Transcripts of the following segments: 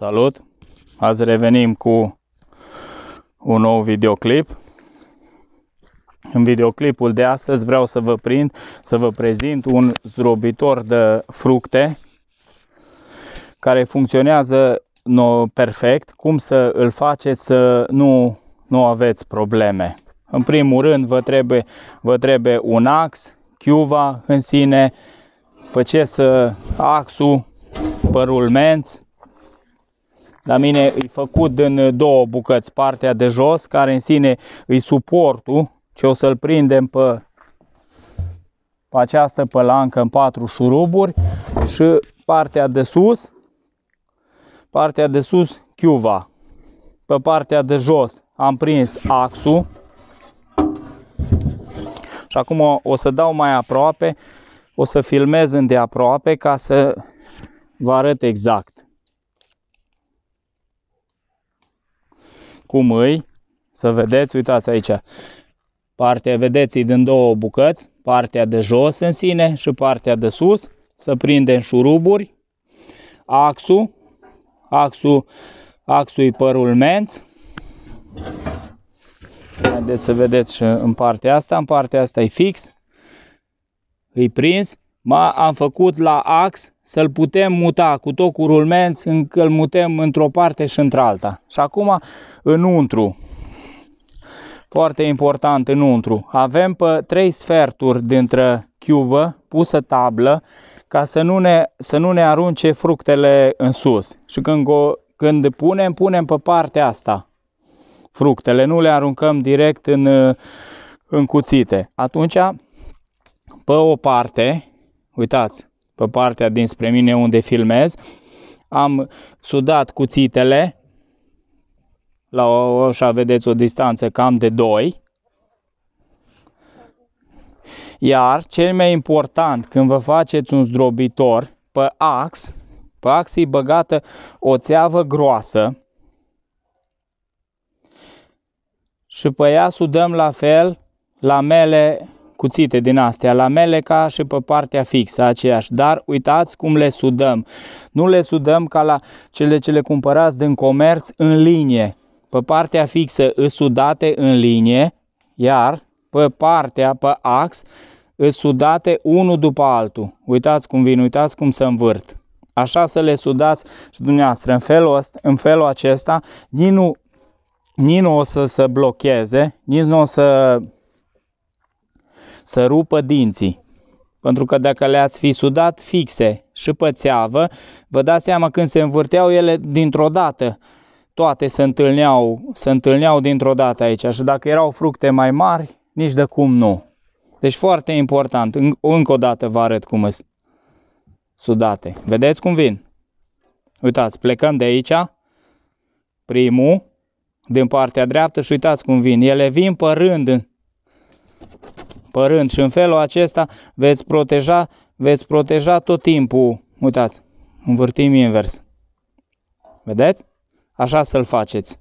Salut! Azi revenim cu un nou videoclip. În videoclipul de astăzi vreau să vă prind, să vă prezint un zdrobitor de fructe care funcționează perfect. Cum să îl faceți să nu, nu aveți probleme. În primul rând vă trebuie, vă trebuie un ax, chiuva în sine, să axul, părul menț. La mine e făcut din două bucăți, partea de jos, care în sine e suportul, ce o să-l prindem pe, pe această pălancă în patru șuruburi și partea de sus, partea de sus chiuva. Pe partea de jos am prins axul și acum o, o să dau mai aproape, o să filmez îndeaproape ca să vă arăt exact. cum îi, să vedeți, uitați aici, partea, vedeți, din două bucăți, partea de jos în sine și partea de sus, să prindem șuruburi, axul, axul, axul e părul menț, haideți să vedeți și în partea asta, în partea asta e fix, îi prins ma, am făcut la ax să-l putem muta cu tot cu rulmenți, îl mutem într-o parte și într-alta. Și acum înuntru. foarte important înuntru. avem pe trei sferturi dintre chiubă pusă tablă ca să nu ne, să nu ne arunce fructele în sus. Și când, go, când punem, punem pe partea asta fructele, nu le aruncăm direct în, în cuțite. Atunci, pe o parte, uitați, pe partea dinspre mine unde filmez, am sudat cuțitele la o, așa vedeți o distanță cam de 2. Iar cel mai important când vă faceți un zdrobitor pe ax, pe ax e băgată o țeavă groasă și pe ea sudăm la fel lamele cuțite din astea, la ca și pe partea fixă aceeași. Dar uitați cum le sudăm. Nu le sudăm ca la cele ce le cumpărați din comerț în linie. Pe partea fixă îs sudate în linie, iar pe partea, pe ax, îs sudate unul după altul. Uitați cum vin, uitați cum se învârt. Așa să le sudați și dumneavoastră. În felul, ăsta, în felul acesta, nici nu, nici nu o să se blocheze, nici nu o să să rupă dinții. Pentru că dacă le-ați fi sudat fixe și pe țeavă, vă dați seama când se învârteau ele dintr-o dată. Toate se întâlneau, se întâlneau dintr-o dată aici și dacă erau fructe mai mari, nici de cum nu. Deci foarte important. Încă o dată vă arăt cum sunt sudate. Vedeți cum vin? Uitați, plecăm de aici, primul, din partea dreaptă și uitați cum vin. Ele vin pe rând părând și în felul acesta veți proteja, veți proteja tot timpul. Uitați, învârtim invers. Vedeți? Așa să-l faceți.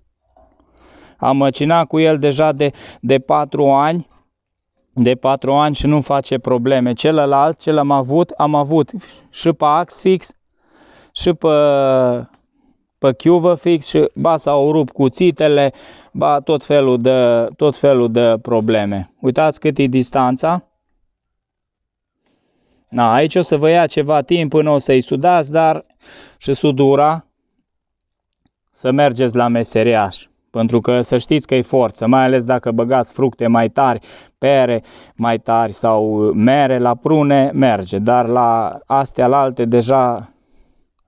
Am măcinat cu el deja de, de 4 ani, de 4 ani și nu face probleme. Celălalt, ce l-am avut, am avut și pe ax fix, și pe pe chiuvă fix și ba s-au rupt cuțitele, ba tot felul de, tot felul de probleme. Uitați cât e distanța. Na, aici o să vă ia ceva timp până o să-i sudați, dar și sudura să mergeți la meseriaș. Pentru că să știți că e forță, mai ales dacă băgați fructe mai tari, pere mai tari sau mere la prune, merge. Dar la astea la alte deja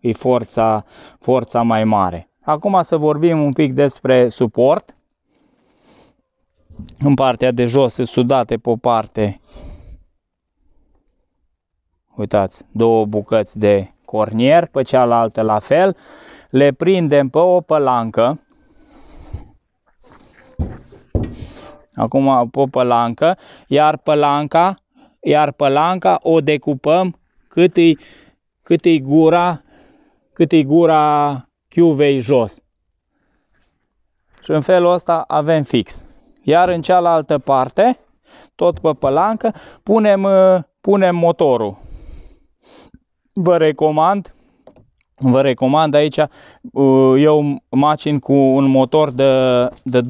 e forța, forța mai mare. Acum să vorbim un pic despre suport. În partea de jos sunt sudate pe o parte, uitați, două bucăți de cornier, pe cealaltă la fel. Le prindem pe o pălancă. Acum pe o pălancă, iar pălanca, iar pălanca o decupăm cât e, cât e gura cât e gura chiuvei jos. Și în felul ăsta avem fix. Iar în cealaltă parte, tot pe palanca punem, uh, punem motorul. Vă recomand, vă recomand aici, uh, eu macin cu un motor de, de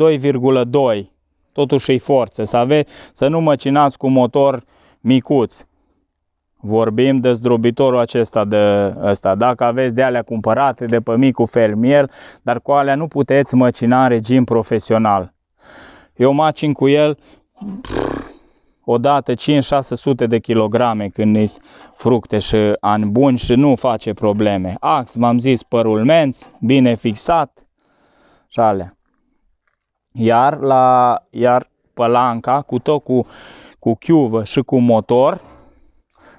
2,2. Totuși e forță, să, ave, să nu măcinați cu motor micuți Vorbim de zdrobitorul acesta de ăsta. Dacă aveți de alea cumpărate de pe micul fermier, dar cu alea nu puteți măcina în regim profesional. Eu macin cu el odată 5-600 de kilograme când îți fructe și ani buni și nu face probleme. Ax, m-am zis, părul menț, bine fixat și alea. Iar la iar pălanca cu tot cu, cu chiuvă și cu motor,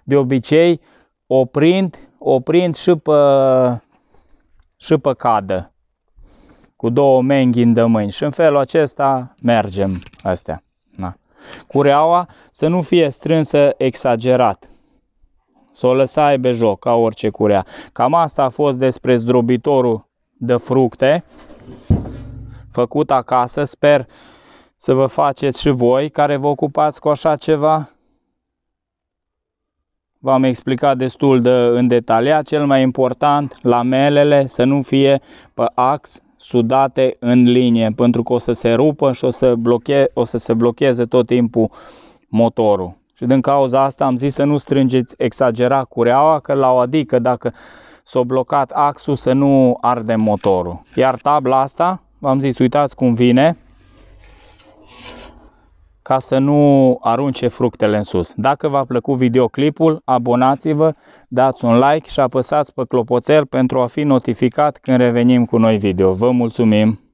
de obicei oprind, oprind și pe, și pe cadă cu două menghi în dămâni și în felul acesta mergem astea. Na. Cureaua să nu fie strânsă exagerat. Să o lăsa aibă joc, ca orice curea. Cam asta a fost despre zdrobitorul de fructe făcut acasă. Sper să vă faceți și voi care vă ocupați cu așa ceva v-am explicat destul de în detaliat. Cel mai important, lamelele să nu fie pe ax sudate în linie, pentru că o să se rupă și o să, bloche, o să se blocheze tot timpul motorul. Și din cauza asta am zis să nu strângeți exagera cureaua, că la o adică dacă s-a blocat axul să nu arde motorul. Iar tabla asta, v-am zis, uitați cum vine, ca să nu arunce fructele în sus. Dacă v-a plăcut videoclipul, abonați-vă, dați un like și apăsați pe clopoțel pentru a fi notificat când revenim cu noi video. Vă mulțumim!